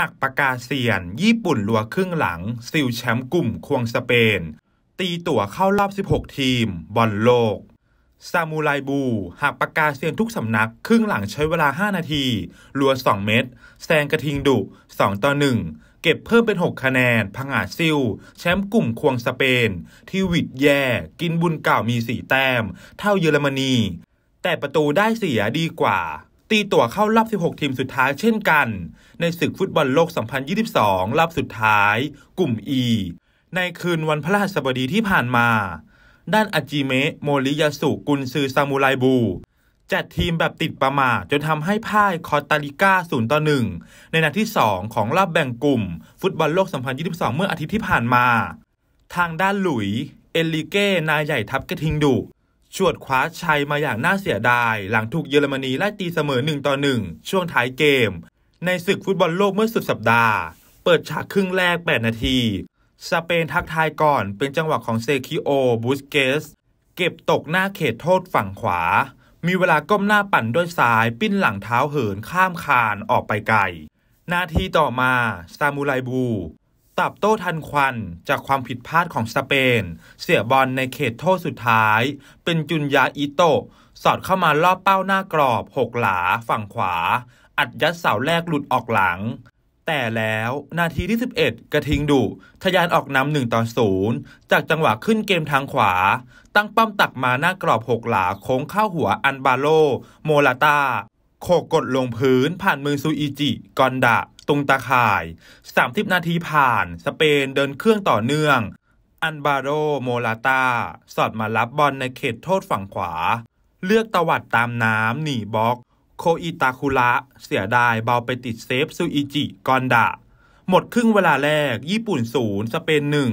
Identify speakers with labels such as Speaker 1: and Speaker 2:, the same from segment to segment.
Speaker 1: หักปากกาเซียน ญี่ปุ่นลัวครึ่งหลัง ซิลแชมป์กลุ่มควงสเปน ตีตั๋วเข้ารอบ 16 ทีมบอลโลก ซามูไรบูหักปากกาเซียนทุกสำนัก ครึ่งหลังใช้เวลา 5 นาทีลัว2เม็ดแซงกระทิงดุ 2 ต่อ 1 เก็บเพิ่มเป็น 6 คะแนน พังอาจซิลแชมป์กลุ่มควงสเปน ที่วิดแย่ กินบุญเก่ามีสีแต้ม เท่าเยอรมนีแต่ประตูได้เสียดีกว่าตีตัวเข้ารอบ16 ทีมสุดท้ายเช่นกัน ในศึกฟุตบอลโลก 2022 รอบสุดท้าย กลุ่ม E ในคืนวันพฤหัสบดีที่ผ่านมา ด้านอาจิเมะโมริยาสุ กุนซือซามูไรบู จัดทีมแบบติดประมาทจนทำให้พ่ายคอตาลิก้า0ต่อ1ในนัดที่ 2 ของรอบแบ่งกลุ่มฟุตบอลโลก 2022 เมื่ออาทิตย์ที่ผ่านมา ทางด้านหลุย เอลิเก้นายใหญ่ทัพกระทิงดุชวดคว้าชัยมาอย่างน่าเสียดายหลังถูกเยอรมนีไล่ตีเสมอ1ต่อ1ช่วงท้ายเกม ในศึกฟุตบอลโลกเมื่อสุดสัปดาห์ เปิดฉากครึ่งแรก 8 นาที สเปนทักทายก่อนเป็นจังหวะของเซคิโอบูสเกสเก็บตกหน้าเขตโทษฝั่งขวา มีเวลาก้มหน้าปั่นด้วยซ้ายปิ้นหลังเท้าเหินข้ามคานออกไปไกลนาทีต่อมาซามูไรบูตอบโต้ทันควันจากความผิดพลาดของสเปน เสียบอลในเขตโทษสุดท้ายเป็นจุนยาอิโตสอดเข้ามาลออเป้าหน้ากรอบหกหลาฝั่งขวาอัดยัดเสาแรกหลุดออกหลังแต่แล้วนาทีที่ 11 กระทิงดุทยานออกนำหนึ่งต่อศูนย์จากจังหวะขึ้นเกมทางขวาตั้งป้อมตักมาหน้ากรอบหกหลาโค้งเข้าหัวอันบาโลโมลาตาโคกกดลงพื้นผ่านมือซูอิจิกอนดะตรงตาข่าย 30 นาทีผ่าน สเปนเดินเครื่องต่อเนื่อง อันบาโรโมลาตา สอดมารับบอลในเขตโทษฝั่งขวา เลือกตวัดตามน้ำหนีบล็อก โคอิตาคุระเสียดายเบาไปติดเซฟซูอิจิ กอนดะหมดครึ่งเวลาแรกญี่ปุ่นศูนย์สเปนหนึ่ง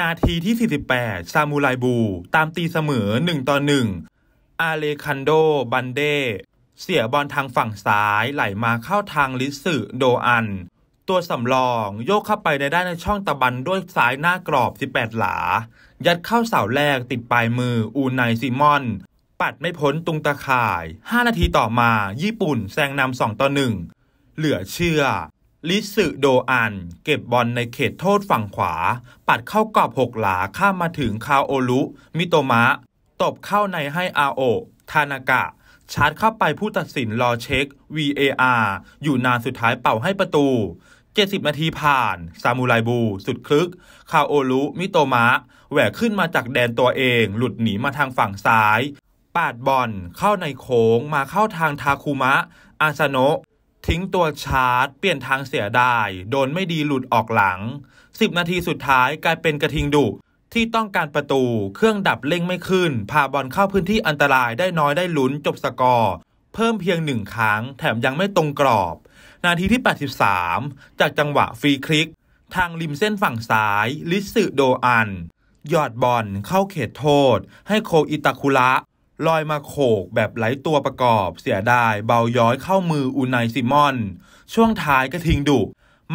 Speaker 1: นาทีที่ 48ซามูไรบู ตามตีเสมอ1ต่อ1อาเลคันโดบันเดเสียบอลทางฝั่งซ้ายไหลมาเข้าทางลิสึโดอัน ตัวสำรอง โยกเข้าไปในด้านในช่องตะบันด้วยซ้ายหน้ากรอบ 18 หลา ยัดเข้าเสาแรกติดปลายมืออูนไยซิมอน ปัดไม่พ้นตุงตะข่าย 5 นาทีต่อมา ญี่ปุ่นแซงนำ2ต่อ 1 เหลือเชื่อ ลิสึโดอัน เก็บบอลในเขตโทษฝั่งขวา ปัดเข้ากรอบ 6 หลาข้ามมาถึงคาโอลุมิโตมะตบเข้าในให้อาโอทานากะชาร์จเข้าไปผู้ตัดสินรอเช็ค VAR อยู่นานสุดท้ายเป่าให้ประตู70นาทีผ่านซามูไรบู สุดคลึกคาโอลุมิโตมะ แหวกขึ้นมาจากแดนตัวเองหลุดหนีมาทางฝั่งซ้าย ปาดบอลเข้าในโค้งมาเข้าทางทาคุมะ อาซาโนะทิ้งตัวชาร์จเปลี่ยนทางเสียดายโดนไม่ดีหลุดออกหลัง 10 นาทีสุดท้ายกลายเป็นกระทิงดุที่ต้องการประตู เครื่องดับเล่งไม่ขึ้น พาบอลเข้าพื้นที่อันตรายได้น้อยได้ลุ้นจบสกอร์ เพิ่มเพียงหนึ่งครั้ง แถมยังไม่ตรงกรอบ นาทีที่ 83 จากจังหวะฟรีคลิก ทางริมเส้นฝั่งซ้ายลิสึโดอันยอดบอลเข้าเขตโทษ ให้โคอิตาคุระลอยมาโขกแบบไหลตัวประกอบ เสียดายเบาย้อยเข้ามืออุนายซิมอนช่วงท้ายกระทิงดุ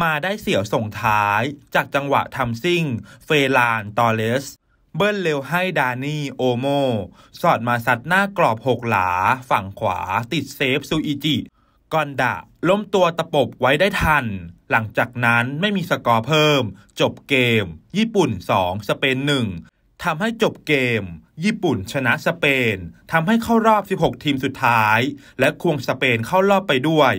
Speaker 1: มาได้เสี่ยวส่งท้ายจากจังหวะทำซิ่ง เฟลานตอเลส เบิ้ลเร็วให้ดานี่โอโมสอดมาสัดหน้ากรอบหกหลาฝั่งขวาติดเซฟซูอิจิกอนดะล้มตัวตะปบไว้ได้ทัน หลังจากนั้นไม่มีสกอร์เพิ่ม จบเกม ญี่ปุ่น 2 สเปน 1ทำให้จบเกม ญี่ปุ่นชนะสเปนทำให้เข้ารอบ 16 ทีมสุดท้าย และควงสเปนเข้ารอบไปด้วย